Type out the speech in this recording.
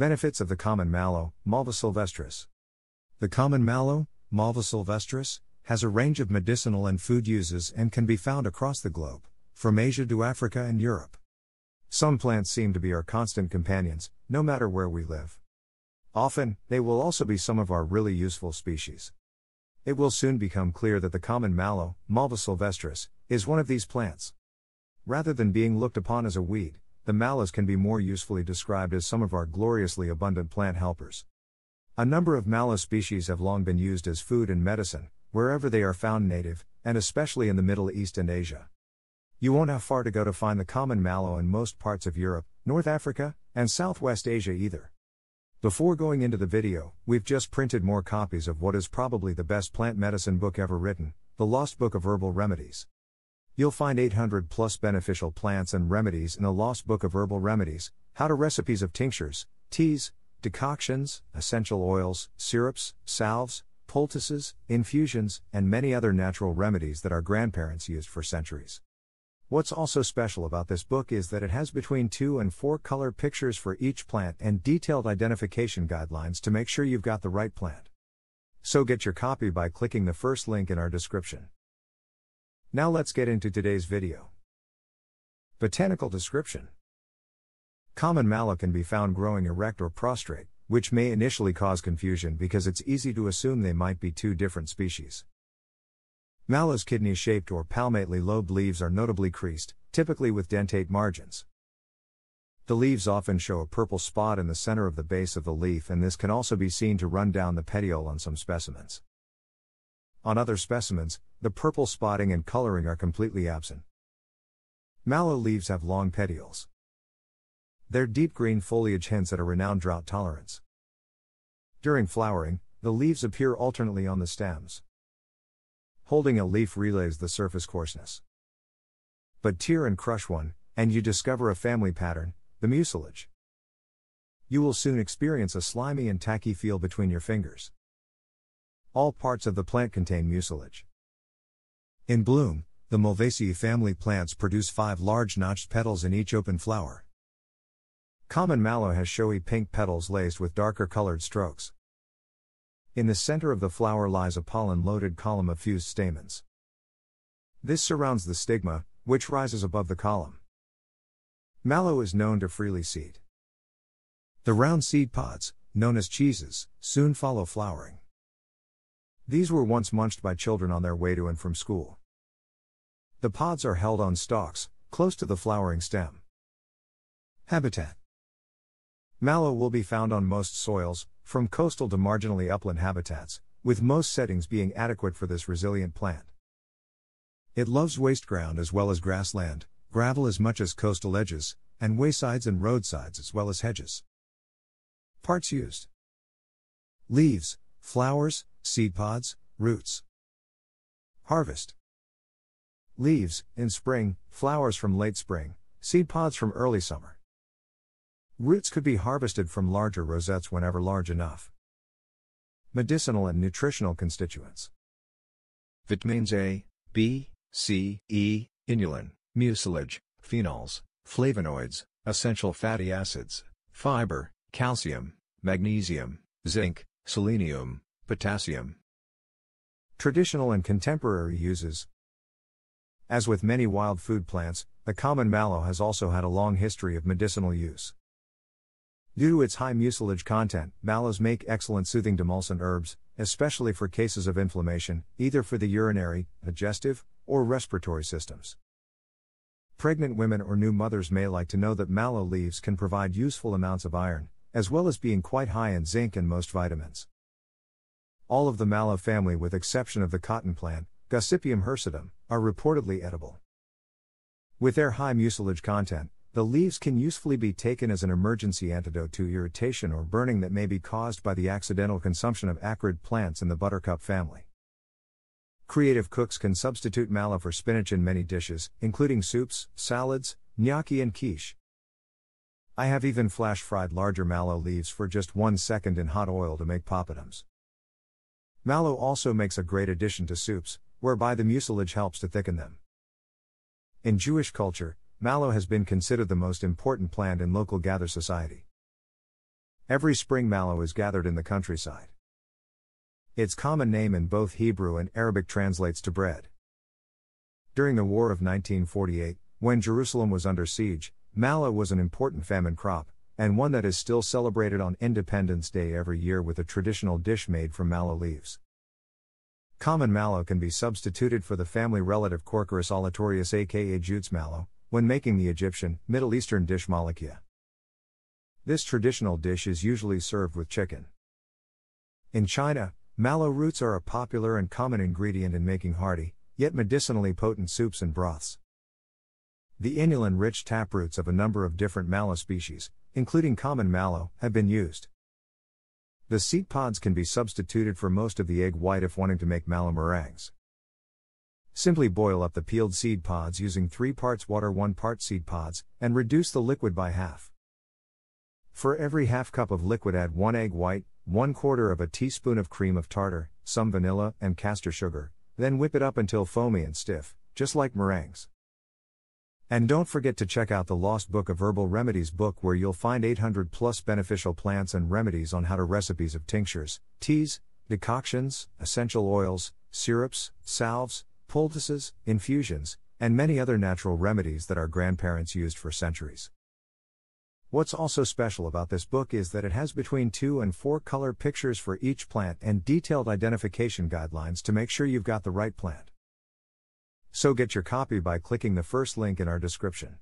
Benefits of the common mallow, Malva sylvestris. The common mallow, Malva sylvestris, has a range of medicinal and food uses and can be found across the globe, from Asia to Africa and Europe. Some plants seem to be our constant companions, no matter where we live. Often, they will also be some of our really useful species. It will soon become clear that the common mallow, Malva sylvestris, is one of these plants. Rather than being looked upon as a weed, the malas can be more usefully described as some of our gloriously abundant plant helpers. A number of mala species have long been used as food and medicine, wherever they are found native, and especially in the Middle East and Asia. You won't have far to go to find the common mallow in most parts of Europe, North Africa, and Southwest Asia either. Before going into the video, we've just printed more copies of what is probably the best plant medicine book ever written The Lost Book of Herbal Remedies. You'll find 800 plus beneficial plants and remedies in the Lost Book of Herbal Remedies, how to recipes of tinctures, teas, decoctions, essential oils, syrups, salves, poultices, infusions, and many other natural remedies that our grandparents used for centuries. What's also special about this book is that it has between two and four color pictures for each plant and detailed identification guidelines to make sure you've got the right plant. So get your copy by clicking the first link in our description. Now let's get into today's video. Botanical description. Common mallow can be found growing erect or prostrate, which may initially cause confusion because it's easy to assume they might be two different species. Mallow's kidney-shaped or palmately lobed leaves are notably creased, typically with dentate margins. The leaves often show a purple spot in the center of the base of the leaf and this can also be seen to run down the petiole on some specimens. On other specimens, the purple spotting and coloring are completely absent. Mallow leaves have long petioles. Their deep green foliage hints at a renowned drought tolerance. During flowering, the leaves appear alternately on the stems. Holding a leaf relays the surface coarseness. But tear and crush one, and you discover a family pattern, the mucilage. You will soon experience a slimy and tacky feel between your fingers. All parts of the plant contain mucilage. In bloom, the Mulvaceae family plants produce five large notched petals in each open flower. Common mallow has showy pink petals laced with darker colored strokes. In the center of the flower lies a pollen loaded column of fused stamens. This surrounds the stigma, which rises above the column. Mallow is known to freely seed. The round seed pods, known as cheeses, soon follow flowering. These were once munched by children on their way to and from school. The pods are held on stalks, close to the flowering stem. Habitat Mallow will be found on most soils, from coastal to marginally upland habitats, with most settings being adequate for this resilient plant. It loves waste ground as well as grassland, gravel as much as coastal edges, and waysides and roadsides as well as hedges. Parts used Leaves, flowers, seed pods, roots. Harvest. Leaves, in spring, flowers from late spring, seed pods from early summer. Roots could be harvested from larger rosettes whenever large enough. Medicinal and nutritional constituents Vitamins A, B, C, E, inulin, mucilage, phenols, flavonoids, essential fatty acids, fiber, calcium, magnesium, zinc, selenium, potassium. Traditional and contemporary uses. As with many wild food plants, the common mallow has also had a long history of medicinal use. Due to its high mucilage content, mallows make excellent soothing demulcent herbs, especially for cases of inflammation, either for the urinary, digestive, or respiratory systems. Pregnant women or new mothers may like to know that mallow leaves can provide useful amounts of iron, as well as being quite high in zinc and most vitamins. All of the mallow family with exception of the cotton plant, Gossypium hirsutum, are reportedly edible. With their high mucilage content, the leaves can usefully be taken as an emergency antidote to irritation or burning that may be caused by the accidental consumption of acrid plants in the buttercup family. Creative cooks can substitute mallow for spinach in many dishes, including soups, salads, gnocchi, and quiche. I have even flash fried larger mallow leaves for just one second in hot oil to make poppadoms. Mallow also makes a great addition to soups, whereby the mucilage helps to thicken them. In Jewish culture, mallow has been considered the most important plant in local gather society. Every spring, mallow is gathered in the countryside. Its common name in both Hebrew and Arabic translates to bread. During the War of 1948, when Jerusalem was under siege, mallow was an important famine crop, and one that is still celebrated on Independence Day every year with a traditional dish made from mallow leaves. Common mallow can be substituted for the family relative Corcorus olitorius aka Jutes mallow, when making the Egyptian, Middle Eastern dish malakia. This traditional dish is usually served with chicken. In China, mallow roots are a popular and common ingredient in making hearty, yet medicinally potent soups and broths. The inulin rich taproots of a number of different mallow species, including common mallow, have been used. The seed pods can be substituted for most of the egg white if wanting to make mallow meringues. Simply boil up the peeled seed pods using 3 parts water 1 part seed pods, and reduce the liquid by half. For every half cup of liquid add 1 egg white, 1 quarter of a teaspoon of cream of tartar, some vanilla, and castor sugar, then whip it up until foamy and stiff, just like meringues. And don't forget to check out the Lost Book of Herbal Remedies book where you'll find 800 plus beneficial plants and remedies on how to recipes of tinctures, teas, decoctions, essential oils, syrups, salves, poultices, infusions, and many other natural remedies that our grandparents used for centuries. What's also special about this book is that it has between two and four color pictures for each plant and detailed identification guidelines to make sure you've got the right plant. So get your copy by clicking the first link in our description.